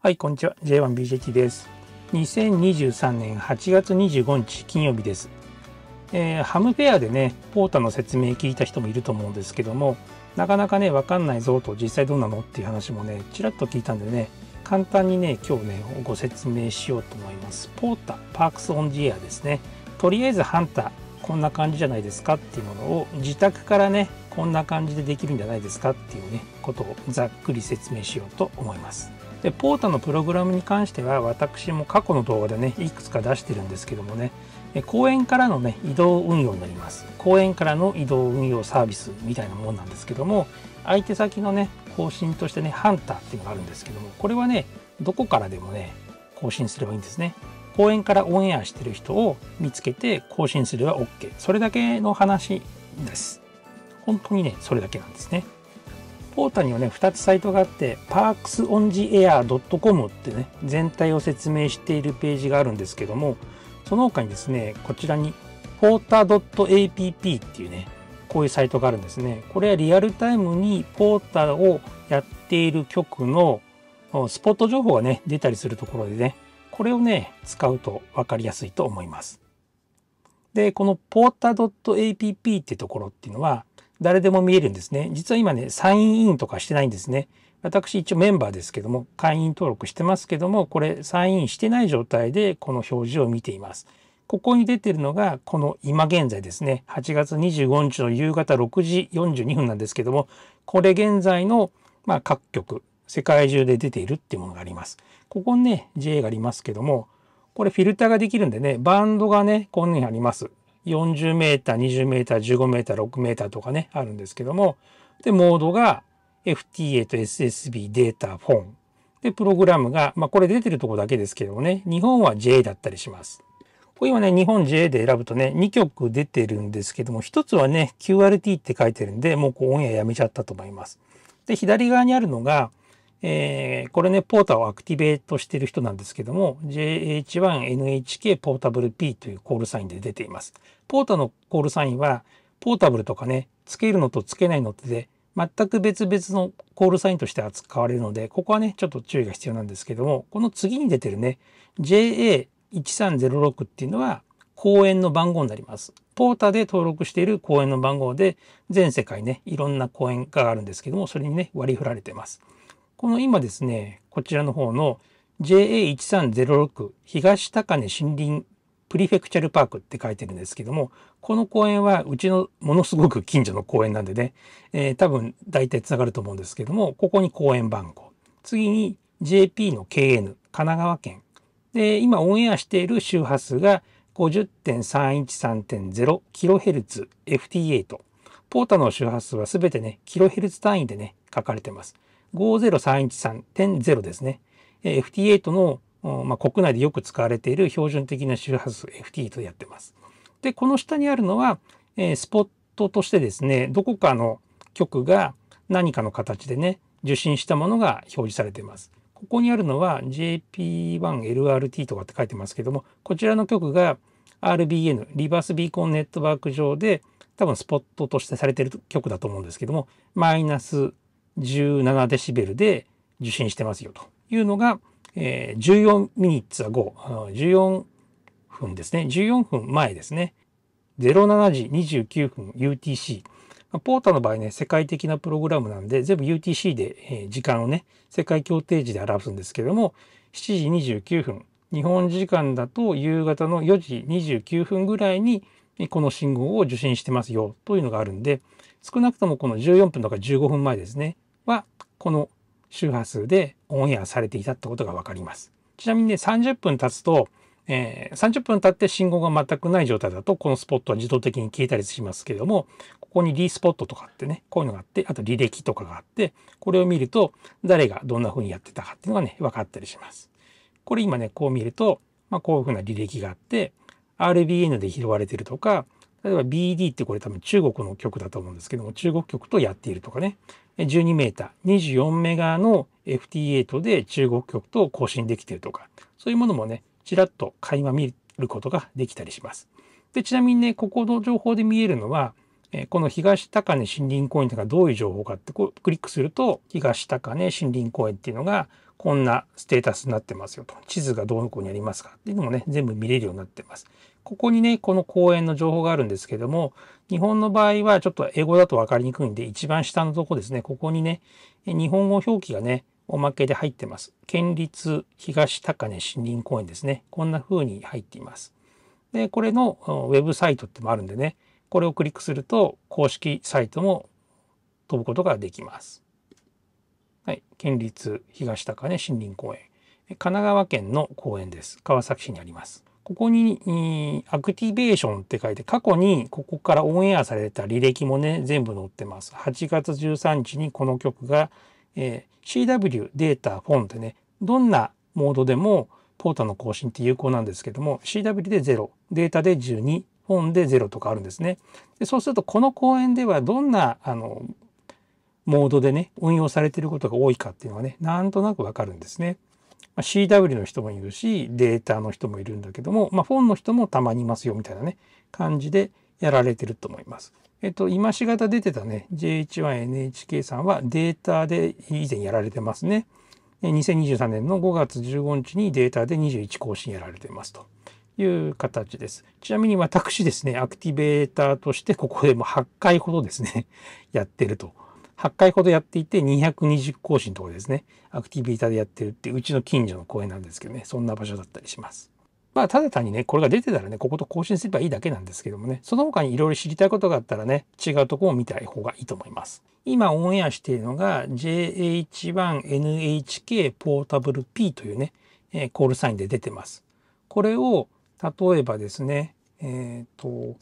はい、こんにちは。J1BJT です。2023年8月25日金曜日です。えー、ハムフェアでね、ポータの説明聞いた人もいると思うんですけども、なかなかね、わかんないぞと実際どうなのっていう話もね、ちらっと聞いたんでね、簡単にね、今日ね、ご説明しようと思います。ポータ、パークスオンジエアですね。とりあえずハンター、こんな感じじゃないですかっていうものを自宅からね、こんな感じでできるんじゃないですかっていうね、ことをざっくり説明しようと思います。でポータのプログラムに関しては私も過去の動画でねいくつか出してるんですけどもね公園からのね移動運用になります公園からの移動運用サービスみたいなもんなんですけども相手先のね更新としてねハンターっていうのがあるんですけどもこれはねどこからでもね更新すればいいんですね公園からオンエアしてる人を見つけて更新すれば OK それだけの話です本当にねそれだけなんですねポータにはね、2つサイトがあって、p a r k s o n j a i r c o m ってね、全体を説明しているページがあるんですけども、その他にですね、こちらにポータ t a p p っていうね、こういうサイトがあるんですね。これはリアルタイムにポータをやっている局のスポット情報がね、出たりするところでね、これをね、使うと分かりやすいと思います。で、このポータ t a p p ってところっていうのは、誰でも見えるんですね。実は今ね、サインインとかしてないんですね。私一応メンバーですけども、会員登録してますけども、これサインしてない状態でこの表示を見ています。ここに出てるのが、この今現在ですね。8月25日の夕方6時42分なんですけども、これ現在の、まあ、各局、世界中で出ているっていうものがあります。ここにね、j がありますけども、これフィルターができるんでね、バンドがね、こんなにあります。40メーター、20メーター、15メーター、6メーターとかね、あるんですけども、で、モードが FTA と SSB、データ、フォン。で、プログラムが、まあ、これ出てるとこだけですけどもね、日本は J だったりします。これ今ね、日本 J で選ぶとね、2曲出てるんですけども、1つはね、QRT って書いてるんで、もうこうオンエアやめちゃったと思います。で、左側にあるのが、えー、これね、ポータをアクティベートしている人なんですけども、JH1NHK ポータブル P というコールサインで出ています。ポータのコールサインは、ポータブルとかね、つけるのとつけないのっで、全く別々のコールサインとして扱われるので、ここはね、ちょっと注意が必要なんですけども、この次に出てるね、JA1306 っていうのは、公園の番号になります。ポータで登録している公園の番号で、全世界ね、いろんな公園があるんですけども、それにね、割り振られてます。この今ですね、こちらの方の JA1306 東高根森林プリフェクチャルパークって書いてるんですけども、この公園はうちのものすごく近所の公園なんでね、えー、多分大体繋がると思うんですけども、ここに公園番号。次に JP の KN、神奈川県。で、今オンエアしている周波数が 50.313.0kHz FT8。ポータの周波数はすべてね、キロヘルツ単位でね、書かれてます。50313.0ですね。FT8 の、まあ、国内でよく使われている標準的な周波数 FT8 でやってます。で、この下にあるのは、えスポットとしてですね、どこかの局が何かの形でね、受信したものが表示されています。ここにあるのは JP1LRT とかって書いてますけども、こちらの局が RBN、リバースビーコンネットワーク上で多分スポットとしてされてる局だと思うんですけども、マイナス17デシベルで受信してますよというのが、え14ミニッツは5、14分ですね、14分前ですね、07時29分 UTC。ポータの場合ね、世界的なプログラムなんで、全部 UTC で、え時間をね、世界協定時で表すんですけれども、7時29分、日本時間だと夕方の4時29分ぐらいに、この信号を受信してますよというのがあるんで、少なくともこの14分とか15分前ですね、はこの周波数でオンエアされていたってことが分かります。ちなみにね30分経つと、えー、30分経って信号が全くない状態だとこのスポットは自動的に消えたりしますけれどもここに D スポットとかってねこういうのがあってあと履歴とかがあってこれを見ると誰がどんな風にやってたかっていうのがね分かったりします。これ今ねこう見ると、まあ、こういう風な履歴があって RBN で拾われてるとか例えば BD ってこれ多分中国の曲だと思うんですけども、中国曲とやっているとかね。12メーター、24メガの FT8 で中国曲と更新できているとか、そういうものもね、ちらっと垣間見ることができたりします。で、ちなみにね、ここの情報で見えるのは、この東高根森林公園とかどういう情報かってこうクリックすると、東高根森林公園っていうのがこんなステータスになってますよと。地図がどの子にありますかっていうのもね、全部見れるようになってます。ここにね、この公園の情報があるんですけども、日本の場合はちょっと英語だと分かりにくいんで、一番下のとこですね、ここにね、日本語表記がね、おまけで入ってます。県立東高根森林公園ですね。こんな風に入っています。で、これのウェブサイトってもあるんでね、これをクリックすると公式サイトも飛ぶことができます。はい、県立東高根森林公園。神奈川県の公園です。川崎市にあります。ここに、アクティベーションって書いて、過去にここからオンエアされた履歴もね、全部載ってます。8月13日にこの曲が、えー、CW データフォンってね、どんなモードでもポータの更新って有効なんですけども、CW で0、データで12、フォンで0とかあるんですね。でそうすると、この公演ではどんな、あの、モードでね、運用されていることが多いかっていうのがね、なんとなくわかるんですね。まあ、CW の人もいるし、データの人もいるんだけども、まあ、フォンの人もたまにいますよみたいなね、感じでやられてると思います。えっと、今しがた出てたね、JH1NHK さんはデータで以前やられてますね。2023年の5月15日にデータで21更新やられてますという形です。ちなみに私ですね、アクティベーターとしてここでも8回ほどですね、やってると8回ほどやっていて220更新とかですね、アクティビータでやってるってうちの近所の公園なんですけどね、そんな場所だったりします。まあ、ただ単にね、これが出てたらね、ここと更新すればいいだけなんですけどもね、その他にいろいろ知りたいことがあったらね、違うとこを見たい方がいいと思います。今オンエアしているのが JH1NHK ポータブル P というね、えコールサインで出てます。これを、例えばですね、えっ、ー、と、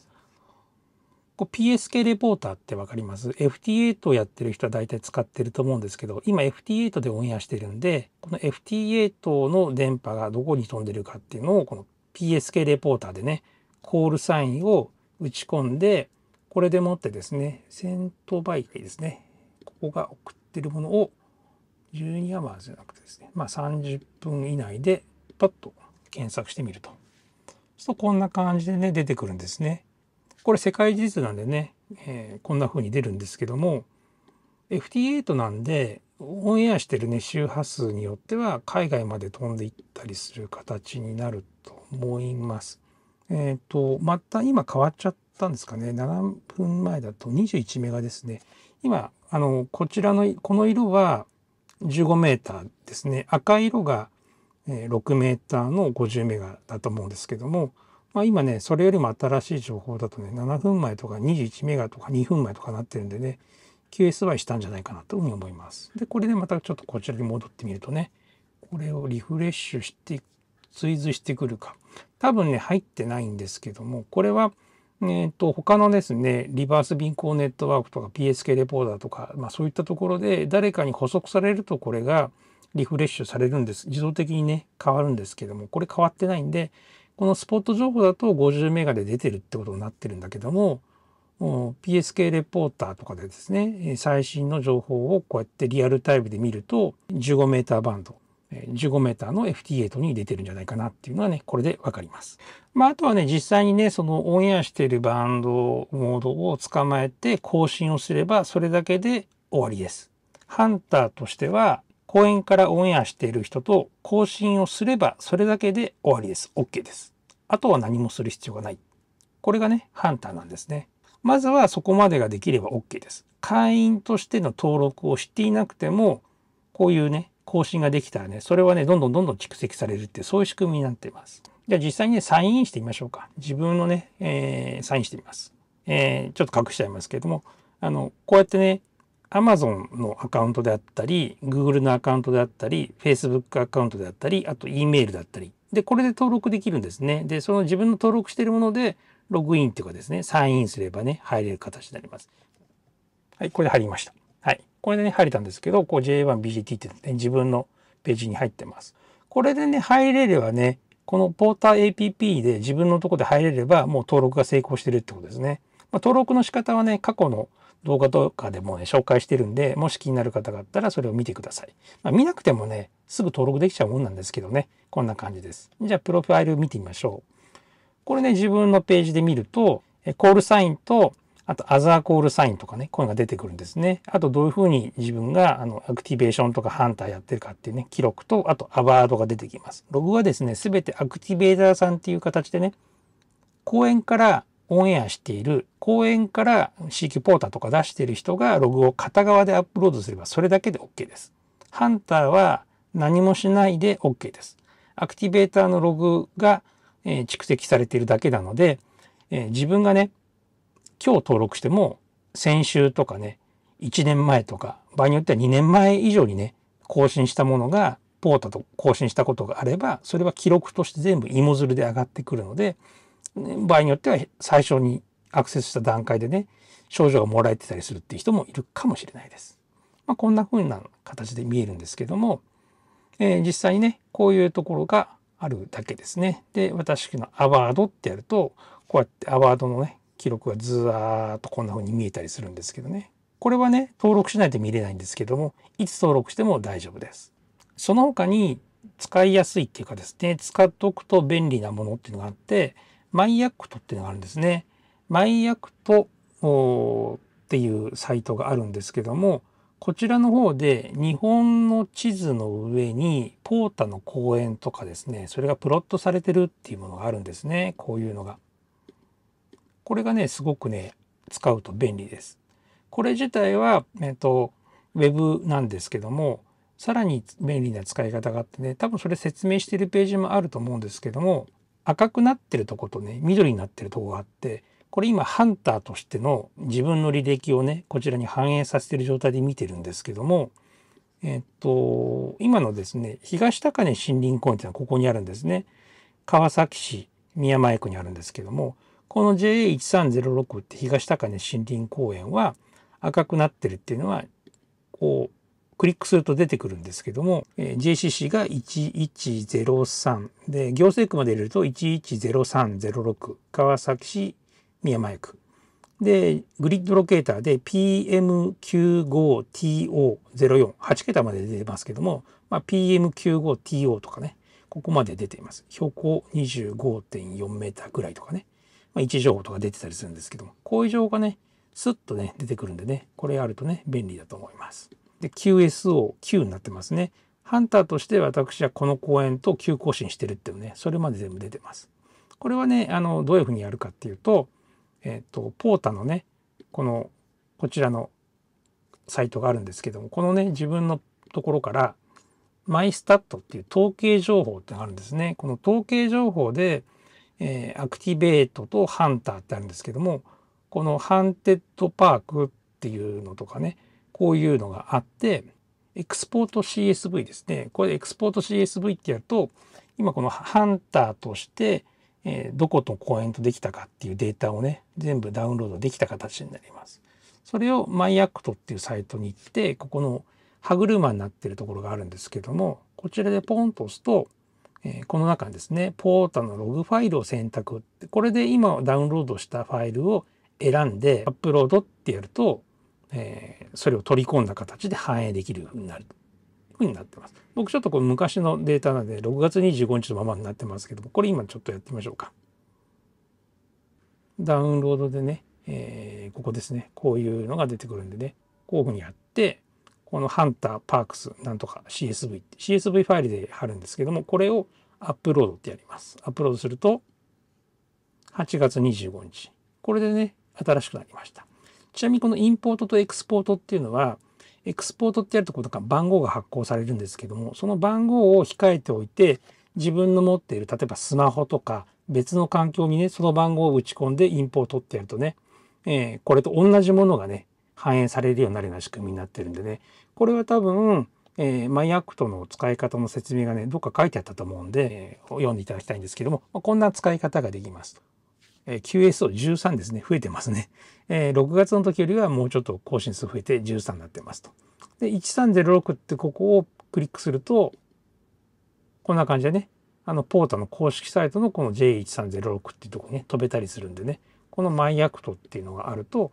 こう PSK レポーターってわかります ?FT8 をやってる人は大体使ってると思うんですけど、今 FT8 でオンエアしてるんで、この FT8 の電波がどこに飛んでるかっていうのを、この PSK レポーターでね、コールサインを打ち込んで、これでもってですね、セントバイクですね、ここが送ってるものを12アマーじゃなくてですね、まあ30分以内でパッと検索してみると。そうとこんな感じでね、出てくるんですね。これ世界地図なんでね、えー、こんな風に出るんですけども FT8 なんでオンエアしてるね周波数によっては海外まで飛んでいったりする形になると思います。えっ、ー、とまた今変わっちゃったんですかね7分前だと21メガですね。今あのこちらのこの色は15メーターですね赤い色が6メーターの50メガだと思うんですけどもまあ、今ねそれよりも新しい情報だとね7分前とか21メガとか2分前とかなってるんでね QSY したんじゃないかなというふうに思います。でこれでまたちょっとこちらに戻ってみるとねこれをリフレッシュして追随してくるか多分ね入ってないんですけどもこれはえーと、他のですねリバース銀行ネットワークとか PSK レポーダーとか、まあ、そういったところで誰かに補足されるとこれがリフレッシュされるんです自動的にね変わるんですけどもこれ変わってないんでこのスポット情報だと50メガで出てるってことになってるんだけども PSK レポーターとかでですね最新の情報をこうやってリアルタイムで見ると1 5ーバンド1 5ーの FT8 に出てるんじゃないかなっていうのはねこれでわかります。まあ、あとはね実際にねそのオンエアしているバンドモードを捕まえて更新をすればそれだけで終わりです。ハンターとしては公演からオンエアしている人と更新をすればそれだけで終わりです。OK です。あとは何もする必要がない。これがね、ハンターなんですね。まずはそこまでができれば OK です。会員としての登録をしていなくても、こういうね、更新ができたらね、それはね、どんどんどんどん蓄積されるってそういう仕組みになっています。じゃあ実際にね、サインインしてみましょうか。自分のね、えー、サインしてみます。えー、ちょっと隠しちゃいますけれども、あの、こうやってね、Amazon のアカウントであったり、Google のアカウントであったり、Facebook アカウントであったり、あと E メールだったり。で、これで登録できるんですね。で、その自分の登録しているもので、ログインっていうかですね、サインインすればね、入れる形になります。はい、これで入りました。はい。これでね、入れたんですけど、こう J1BGT って、ね、自分のページに入ってます。これでね、入れればね、このポーター APP で自分のとこで入れれば、もう登録が成功してるってことですね。まあ、登録の仕方はね、過去の動画とかでもね、紹介してるんで、もし気になる方があったらそれを見てください。まあ、見なくてもね、すぐ登録できちゃうもんなんですけどね、こんな感じです。じゃあ、プロファイル見てみましょう。これね、自分のページで見ると、コールサインと、あと、アザーコールサインとかね、こういうのが出てくるんですね。あと、どういうふうに自分が、あの、アクティベーションとかハンターやってるかっていうね、記録と、あと、アワードが出てきます。ログはですね、すべてアクティベーターさんっていう形でね、公演からオンエアしている公園から CQ ポーターとか出してる人がログを片側でアップロードすればそれだけで OK です。ハンターは何もしないで OK です。アクティベーターのログが、え蓄積されているだけなので、え自分がね、今日登録しても先週とかね、1年前とか、場合によっては2年前以上にね、更新したものがポータと更新したことがあれば、それは記録として全部芋づるで上がってくるので、場合によっては最初にアクセスした段階でね症状がもらえてたりするっていう人もいるかもしれないです。まあ、こんな風な形で見えるんですけども、えー、実際にねこういうところがあるだけですね。で私のアワードってやるとこうやってアワードのね記録がずーっとこんな風に見えたりするんですけどね。これはね登録しないと見れないんですけどもいつ登録しても大丈夫です。その他に使いやすいっていうかですね使っておくと便利なものっていうのがあってマイアクトっていうのがあるんですね。マイアクトっていうサイトがあるんですけども、こちらの方で日本の地図の上にポータの公園とかですね、それがプロットされてるっていうものがあるんですね。こういうのが。これがね、すごくね、使うと便利です。これ自体は、えっ、と、ウェブなんですけども、さらに便利な使い方があってね、多分それ説明してるページもあると思うんですけども、赤くなってるとことね、緑になってるとこがあって、これ今ハンターとしての自分の履歴をねこちらに反映させてる状態で見てるんですけどもえっと今のですね東高根森林公園っていうのはここにあるんですね川崎市宮前区にあるんですけどもこの JA1306 って東高根森林公園は赤くなってるっていうのはこうクリックすると出てくるんですけども、えー、JCC が1103で行政区まで入れると110306川崎市宮前区。で、グリッドロケーターで PM95TO04、8桁まで出てますけども、まあ、PM95TO とかね、ここまで出ています。標高25.4メーターぐらいとかね、まあ、位置情報とか出てたりするんですけども、こういう情報がね、スッとね、出てくるんでね、これあるとね、便利だと思います。で、QSO、Q になってますね。ハンターとして私はこの公園と急更新してるっていうね、それまで全部出てます。これはね、あの、どういうふうにやるかっていうと、えっ、ー、と、ポータのね、この、こちらのサイトがあるんですけども、このね、自分のところから、マイスタットっていう統計情報ってのがあるんですね。この統計情報で、えー、アクティベートとハンターってあるんですけども、このハンテッドパークっていうのとかね、こういうのがあって、エクスポート CSV ですね。これエクスポート CSV ってやると、今このハンターとして、えどことコメントできたかっていうデータをね全部ダウンロードできた形になります。それをマイアクトっていうサイトに行ってここの歯車になってるところがあるんですけどもこちらでポンと押すと、えこの中にですねポータのログファイルを選択これで今ダウンロードしたファイルを選んでアップロードってやると、えそれを取り込んだ形で反映できるようになると。ックになってます。僕ちょっとこの昔のデータなんで6月25日のままになってますけどもこれ今ちょっとやってみましょうか。ダウンロードでね、えー、ここですねこういうのが出てくるんでねこういうふうにやってこのハンターパークスなんとか CSV って CSV ファイルで貼るんですけどもこれをアップロードってやります。アップロードすると8月25日これでね新しくなりました。ちなみにこのインポートとエクスポートっていうのはエクスポートってやるとことか番号が発行されるんですけども、その番号を控えておいて、自分の持っている、例えばスマホとか別の環境にね、その番号を打ち込んでインポートってやるとね、えー、これと同じものがね、反映されるようになるような仕組みになってるんでね、これは多分、えー、マイアクトの使い方の説明がね、どっか書いてあったと思うんで、えー、読んでいただきたいんですけども、こんな使い方ができますと。QS を13ですね、増えてますね。え6月の時よりはもうちょっと更新数増えて13になってますと。で、1306ってここをクリックすると、こんな感じでね、あの、ポータの公式サイトのこの J1306 っていうとこにね、飛べたりするんでね、このマイアクトっていうのがあると、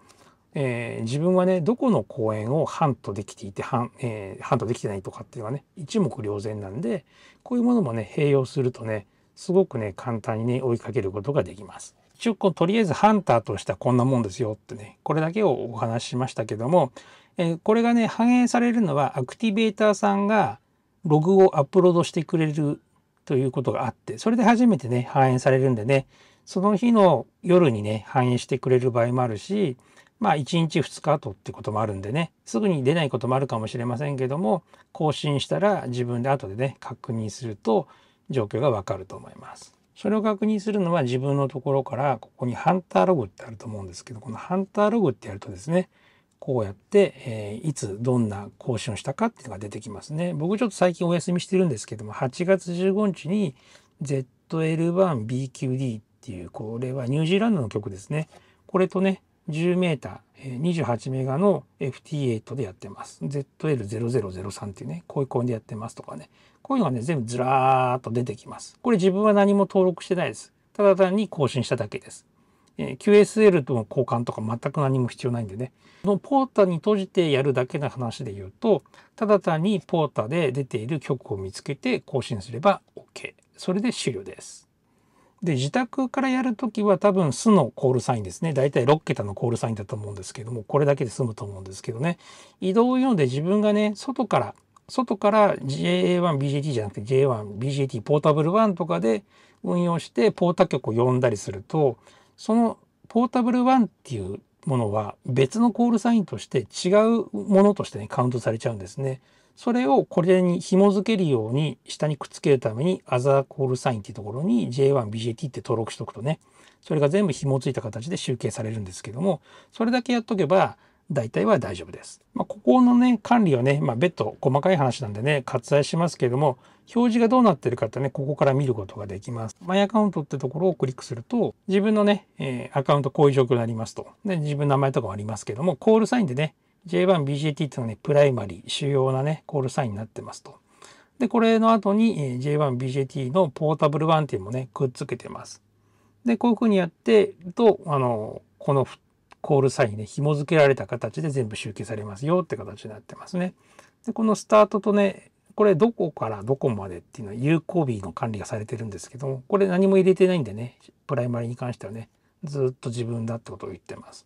えー、自分はね、どこの公演をハントできていて、ハン、えー、ハントできてないとかっていうのはね、一目瞭然なんで、こういうものもね、併用するとね、すごくね、簡単にね、追いかけることができます。中古とりあえずハンターとしてはこんなもんですよってねこれだけをお話ししましたけども、えー、これがね反映されるのはアクティベーターさんがログをアップロードしてくれるということがあってそれで初めてね反映されるんでねその日の夜にね反映してくれる場合もあるしまあ1日2日後ってこともあるんでねすぐに出ないこともあるかもしれませんけども更新したら自分で後でね確認すると状況がわかると思います。それを確認するのは自分のところからここにハンターログってあると思うんですけどこのハンターログってやるとですねこうやって、えー、いつどんな更新をしたかっていうのが出てきますね。僕ちょっと最近お休みしてるんですけども8月15日に ZL1BQD っていうこれはニュージーランドの曲ですね。これとね1 0メーター28メガの FT8 でやってます。ZL0003 っていうね、こういうコンでやってますとかね。こういうのがね、全部ずらーっと出てきます。これ自分は何も登録してないです。ただ単に更新しただけです。えー、QSL との交換とか全く何も必要ないんでね。このポータに閉じてやるだけの話で言うと、ただ単にポータで出ている曲を見つけて更新すれば OK。それで終了です。で、自宅からやるときは多分巣のコールサインですね。だいたい6桁のコールサインだと思うんですけども、これだけで済むと思うんですけどね。移動用で自分がね、外から外から JA1BJT じゃなくて JA1BJT ポータブル1とかで運用してポータ局を呼んだりするとそのポータブル1っていうものは別のコールサインとして違うものとしてねカウントされちゃうんですね。それをこれに紐付けるように下にくっつけるためにアザーコールサインっていうところに J1BJT って登録しとくとねそれが全部紐付いた形で集計されるんですけどもそれだけやっとけば大体は大丈夫です。まあ、ここのね、管理はね、まあ、別途細かい話なんでね、割愛しますけれども、表示がどうなってるかってね、ここから見ることができます。マイアカウントってところをクリックすると、自分のね、えー、アカウントこういう状況になりますと。で、自分の名前とかもありますけども、コールサインでね、J1BGT っていうのはね、プライマリー、主要なね、コールサインになってますと。で、これの後に J1BJT のポータブルンっていうのもね、くっつけてます。で、こういうふうにやってると、あの、このコールサインね、紐付けられた形で全部集計されますよって形になってますね。で、このスタートとね、これどこからどこまでっていうのは有効日の管理がされてるんですけども、これ何も入れてないんでね、プライマリーに関してはね、ずっと自分だってことを言ってます。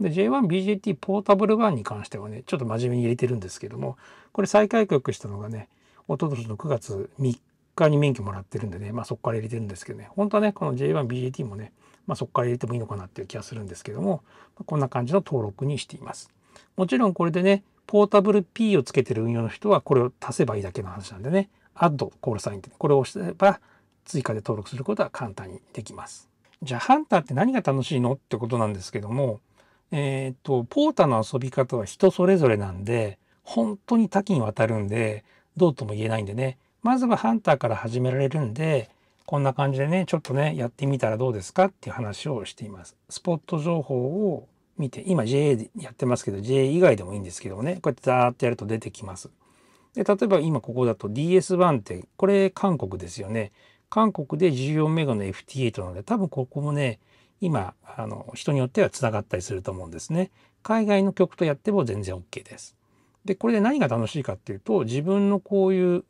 で、J1BJT ポータブル版に関してはね、ちょっと真面目に入れてるんですけども、これ再開局したのがね、一昨年の9月3日に免許もらってるんでね、まあそこから入れてるんですけどね、本当はね、この J1BJT もね、まあ、そこから入れてもいいのかなっていう気がするんですけども、まこんな感じの登録にしています。もちろんこれでね、ポータブル P をつけてる運用の人はこれを足せばいいだけの話なんでね、add コールサインってこれを押せば追加で登録することは簡単にできます。じゃあハンターって何が楽しいのってことなんですけども、えー、っと、ポータの遊び方は人それぞれなんで、本当に多岐にわたるんで、どうとも言えないんでね、まずはハンターから始められるんで、こんな感じでね、ちょっとね、やってみたらどうですかっていう話をしています。スポット情報を見て、今 JA でやってますけど、JA 以外でもいいんですけどもね、こうやってザーっとやると出てきます。で、例えば今ここだと DS1 って、これ韓国ですよね。韓国で14メガの FT8 なので、多分ここもね、今、あの、人によっては繋がったりすると思うんですね。海外の曲とやっても全然 OK です。で、これで何が楽しいかっていうと、自分のこういう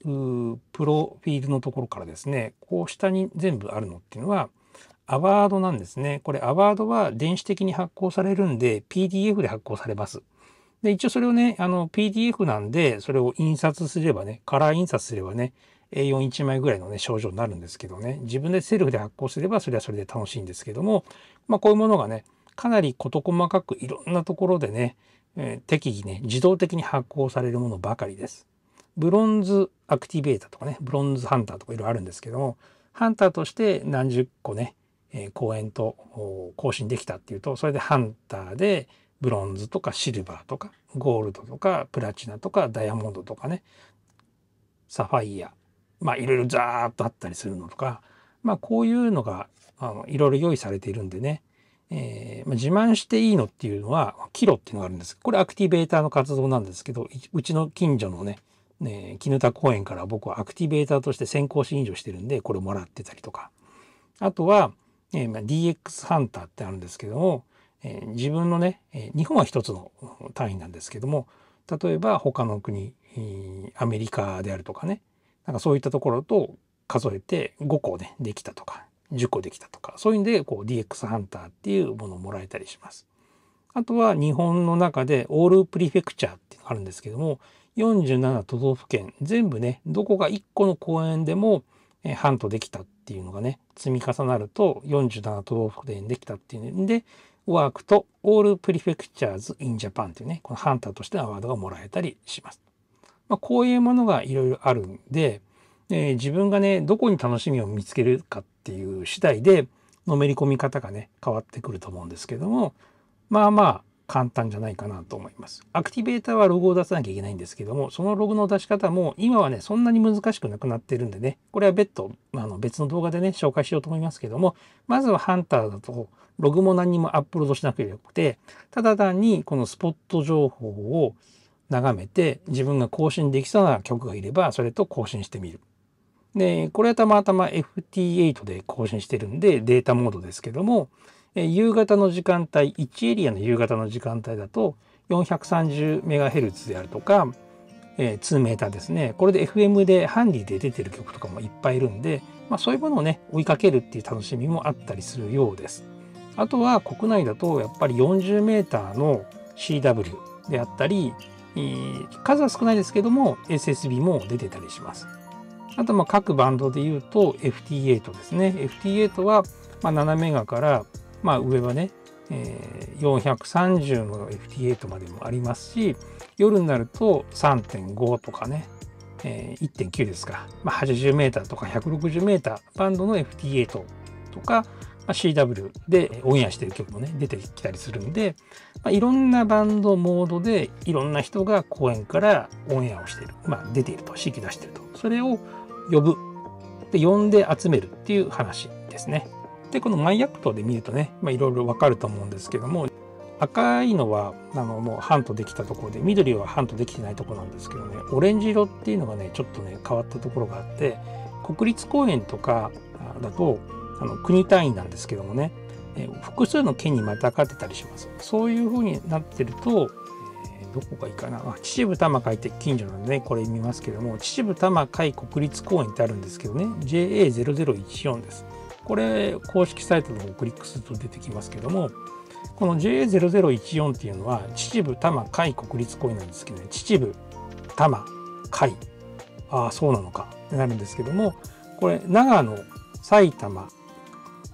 プロフィールのところからですね、こう下に全部あるのっていうのは、アワードなんですね。これアワードは電子的に発行されるんで、PDF で発行されます。で、一応それをね、あの、PDF なんで、それを印刷すればね、カラー印刷すればね、A41 枚ぐらいのね、症状になるんですけどね、自分でセルフで発行すれば、それはそれで楽しいんですけども、まあ、こういうものがね、かなり事細かくいろんなところでね、えー、適宜ね、自動的に発行されるものばかりです。ブロンズアクティベータとかね、ブロンズハンターとかいろいろあるんですけども、ハンターとして何十個ね、えー、公演と更新できたっていうと、それでハンターでブロンズとかシルバーとか、ゴールドとか、プラチナとか、ダイヤモンドとかね、サファイア、まあいろいろザーっとあったりするのとか、まあこういうのが、あの、いろいろ用意されているんでね、えー、まあ、自慢していいのっていうのは、キロっていうのがあるんです。これアクティベーターの活動なんですけど、うちの近所のね、ね絹田公園から僕はアクティベーターとして先行診療してるんで、これもらってたりとか。あとは、えー、まあ、DX ハンターってあるんですけども、えー、自分のね、え日本は一つの単位なんですけども、例えば他の国、アメリカであるとかね、なんかそういったところと数えて5個ね、できたとか、10個できたとかそういうんでこう DX ハンターっていうものをもらえたりします。あとは日本の中でオールプリフェクチャーっていうのがあるんですけども47都道府県全部ねどこが1個の公園でもハントできたっていうのがね積み重なると47都道府県できたっていうんでワークとオールプリフェクチャーズインジャパンっていうねこのハンターとしてのアワードがもらえたりします。まあ、こういうものがいろいろあるんで、えー、自分がねどこに楽しみを見つけるかっっていう次第でのめり込み方がね変わってくると思うんですけどもまあまあ簡単じゃないかなと思います。アクティベーターはログを出さなきゃいけないんですけども、そのログの出し方も今はね、そんなに難しくなくなってるんでね、これは別途あの別の動画でね、紹介しようと思いますけども、まずはハンターだとログも何にもアップロードしなくてよくて、ただ単にこのスポット情報を眺めて自分が更新できそうな曲がいればそれと更新してみる。で、これはたまたま FT8 で更新してるんでデータモードですけども、夕方の時間帯、1エリアの夕方の時間帯だと 430MHz であるとか、えー、2メーターですね。これで FM でハンディで出てる曲とかもいっぱいいるんで、まあ、そういうものをね、追いかけるっていう楽しみもあったりするようです。あとは国内だとやっぱり40メーターの CW であったり、数は少ないですけども SSB も出てたりします。あとまあ各バンドでいうと FT8 ですね FT8 はま7メガからまあ上はね、430の FT8 までもありますし夜になると3.5とかね、1.9ですか、まあ、8 0ーとか1 6 0ーバンドの FT8 とか、まあ、CW でオンエアしてる曲もね出てきたりするんで、まあ、いろんなバンドモードでいろんな人が公演からオンエアをしている、まあ、出ていると指揮出しているとそれを呼ぶ。で、呼んで集めるっていう話ですね。で、このマイアクトで見るとね、まいろいろわかると思うんですけども、赤いのは、あの、もうンとできたところで、緑はンとできてないところなんですけどね、オレンジ色っていうのがね、ちょっとね、変わったところがあって、国立公園とかだと、あの、国単位なんですけどもね、複数の県にまたがってたりします。そういうふうになってると、どこがいいかなあ秩父多摩会って近所なんでねこれ見ますけども秩父多摩会国立公園ってあるんですけどね JA0014 ですこれ公式サイトの方をクリックすると出てきますけどもこの JA0014 っていうのは秩父多摩会国立公園なんですけどね秩父多摩会、ああそうなのかってなるんですけどもこれ長野埼玉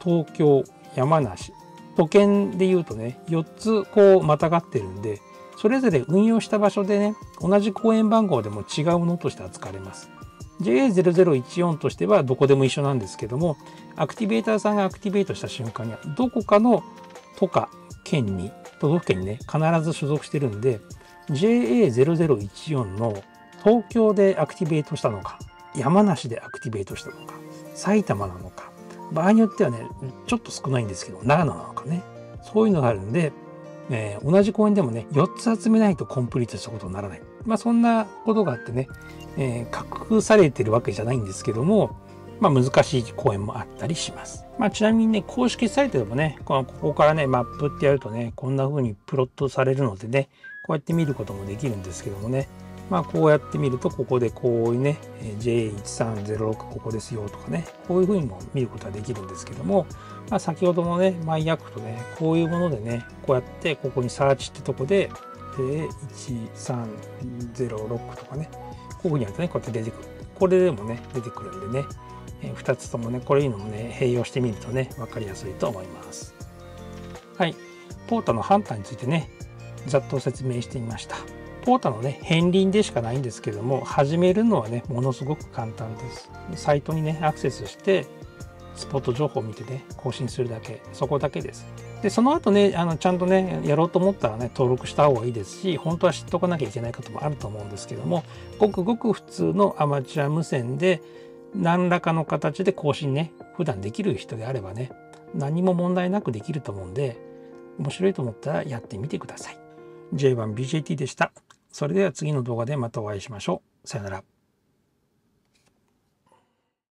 東京山梨都県でいうとね4つこうまたがってるんでそれぞれ運用した場所でね同じ公演番号でも違うものとして扱われます JA0014 としてはどこでも一緒なんですけどもアクティベーターさんがアクティベートした瞬間にはどこかの都か県に都道府県にね必ず所属してるんで JA0014 の東京でアクティベートしたのか山梨でアクティベートしたのか埼玉なのか場合によってはねちょっと少ないんですけど長野なのかねそういうのがあるんでえー、同じ公園でもね、4つ集めないとコンプリートしたことにならない。まあそんなことがあってね、えー、隠されてるわけじゃないんですけども、まあ難しい公園もあったりします。まあちなみにね、公式サイトでもね、このここからね、マップってやるとね、こんな風にプロットされるのでね、こうやって見ることもできるんですけどもね、まあ、こうやってみると、ここでこういうね、J1306 ここですよとかね、こういうふうにも見ることはできるんですけども、まあ、先ほどのね、マイアクトね、こういうものでね、こうやってここにサーチってとこで、1306とかね、こういうふうにやるとね、こうやって出てくる。これでもね、出てくるんでね、え2つともね、これいいのもね、併用してみるとね、わかりやすいと思います。はい、ポータの判断についてね、ざっと説明してみました。ポータのね、片鱗でしかないんですけども、始めるのはね、ものすごく簡単です。サイトにね、アクセスして、スポット情報を見てね、更新するだけ、そこだけです。で、その後ね、あのちゃんとね、やろうと思ったらね、登録した方がいいですし、本当は知っとかなきゃいけないこともあると思うんですけども、ごくごく普通のアマチュア無線で、何らかの形で更新ね、普段できる人であればね、何も問題なくできると思うんで、面白いと思ったらやってみてください。J1BJT でした。それでは次の動画でまたお会いしましょう。さよなら。